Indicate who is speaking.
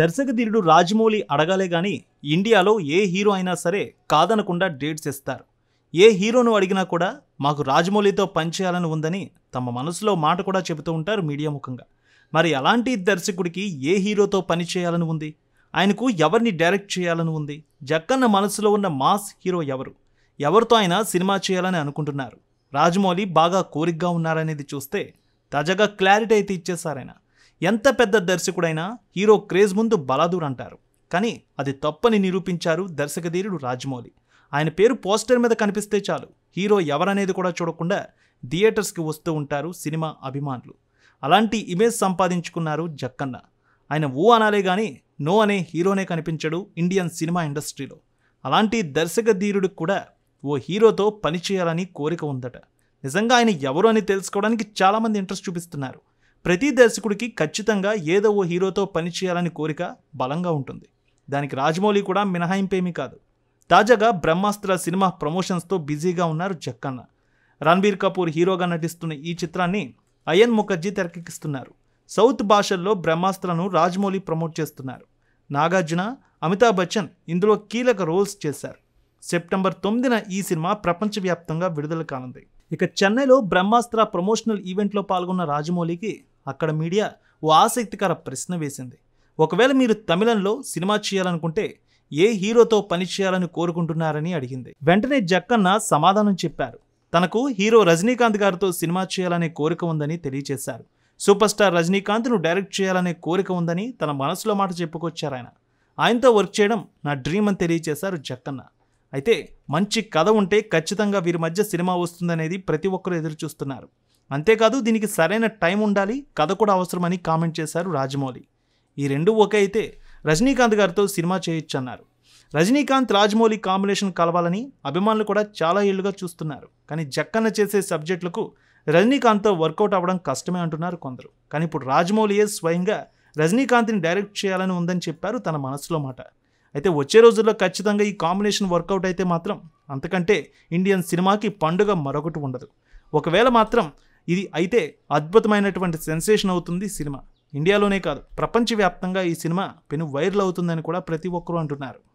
Speaker 1: దర్శకధీరుడు రాజమౌళి అడగాలే గాని ఇండియాలో ఏ హీరో అయినా సరే కాదనకుండా డేట్స్ ఇస్తారు ఏ హీరోను అడిగినా కూడా మాకు రాజమౌళితో పనిచేయాలని ఉందని తమ మనసులో మాట కూడా చెబుతూ ఉంటారు మీడియా ముఖంగా మరి అలాంటి దర్శకుడికి ఏ హీరోతో పని చేయాలని ఉంది ఆయనకు ఎవరిని డైరెక్ట్ చేయాలని ఉంది జక్కన్న మనసులో ఉన్న మాస్ హీరో ఎవరు ఎవరితో ఆయన సినిమా చేయాలని అనుకుంటున్నారు రాజమౌళి బాగా కోరికగా ఉన్నారనేది చూస్తే తాజాగా క్లారిటీ అయితే ఇచ్చేశారు ఎంత పెద్ద దర్శకుడైనా హీరో క్రేజ్ ముందు బలాదూర్ అంటారు కానీ అది తప్పని నిరూపించారు దర్శకధీరుడు రాజమౌళి ఆయన పేరు పోస్టర్ మీద కనిపిస్తే చాలు హీరో ఎవరనేది కూడా చూడకుండా థియేటర్స్కి వస్తూ ఉంటారు సినిమా అభిమానులు అలాంటి ఇమేజ్ సంపాదించుకున్నారు జక్కన్న ఆయన ఊ అనాలే కానీ నో అనే హీరోనే కనిపించడు ఇండియన్ సినిమా ఇండస్ట్రీలో అలాంటి దర్శక ధీరుడికి కూడా ఓ హీరోతో పనిచేయాలని కోరిక ఉందట నిజంగా ఆయన ఎవరు అని తెలుసుకోవడానికి చాలామంది ఇంట్రెస్ట్ చూపిస్తున్నారు ప్రతి దర్శకుడికి ఖచ్చితంగా ఏదో ఓ హీరోతో పనిచేయాలని కోరిక బలంగా ఉంటుంది దానికి రాజమౌళి కూడా మినహాయింపేమీ కాదు తాజాగా బ్రహ్మాస్త్ర సినిమా ప్రమోషన్స్తో బిజీగా ఉన్నారు జక్కన్న రణబీర్ కపూర్ హీరోగా నటిస్తున్న ఈ చిత్రాన్ని అయన్ ముఖర్జీ తెరకెక్కిస్తున్నారు సౌత్ భాషల్లో బ్రహ్మాస్త్రను రాజమౌళి ప్రమోట్ చేస్తున్నారు నాగార్జున అమితాబ్ బచ్చన్ ఇందులో కీలక రోల్స్ చేశారు సెప్టెంబర్ తొమ్మిదిన ఈ సినిమా ప్రపంచవ్యాప్తంగా విడుదల కానుంది ఇక చెన్నైలో బ్రహ్మాస్త్ర ప్రమోషనల్ ఈవెంట్లో పాల్గొన్న రాజమౌళికి అక్కడ మీడియా ఓ ఆసక్తికర ప్రశ్న వేసింది ఒకవేళ మీరు తమిళంలో సినిమా చేయాలనుకుంటే ఏ హీరోతో పని చేయాలని కోరుకుంటున్నారని అడిగింది వెంటనే జక్కన్న సమాధానం చెప్పారు తనకు హీరో రజనీకాంత్ గారితో సినిమా చేయాలనే కోరిక ఉందని తెలియజేశారు సూపర్ స్టార్ రజనీకాంత్ను డైరెక్ట్ చేయాలనే కోరిక ఉందని తన మనసులో మాట చెప్పుకొచ్చారు ఆయన ఆయనతో వర్క్ చేయడం నా డ్రీమ్ అని తెలియజేశారు జక్కన్న అయితే మంచి కథ ఉంటే ఖచ్చితంగా వీరి మధ్య సినిమా వస్తుందనేది ప్రతి ఒక్కరూ ఎదురుచూస్తున్నారు అంతేకాదు దీనికి సరైన టైం ఉండాలి కథ కూడా అవసరమని కామెంట్ చేశారు రాజమౌళి ఈ రెండు ఒకే అయితే రజనీకాంత్ గారితో సినిమా చేయొచ్చన్నారు రజనీకాంత్ రాజమౌళి కాంబినేషన్ కలవాలని అభిమానులు కూడా చాలా ఏళ్ళుగా చూస్తున్నారు కానీ జక్కన్న చేసే సబ్జెక్టులకు రజనీకాంత్తో వర్కౌట్ అవ్వడం కష్టమే అంటున్నారు కొందరు కానీ ఇప్పుడు రాజమౌళియే స్వయంగా రజనీకాంత్ని డైరెక్ట్ చేయాలని ఉందని చెప్పారు తన మనసులో మాట అయితే వచ్చే రోజుల్లో ఖచ్చితంగా ఈ కాంబినేషన్ వర్కౌట్ అయితే మాత్రం అంతకంటే ఇండియన్ సినిమాకి పండుగ మరొకటి ఉండదు ఒకవేళ మాత్రం ఇది అయితే అద్భుతమైనటువంటి సెన్సేషన్ అవుతుంది సినిమా ఇండియాలోనే కాదు ప్రపంచవ్యాప్తంగా ఈ సినిమా పెను వైరల్ అవుతుందని కూడా ప్రతి ఒక్కరూ అంటున్నారు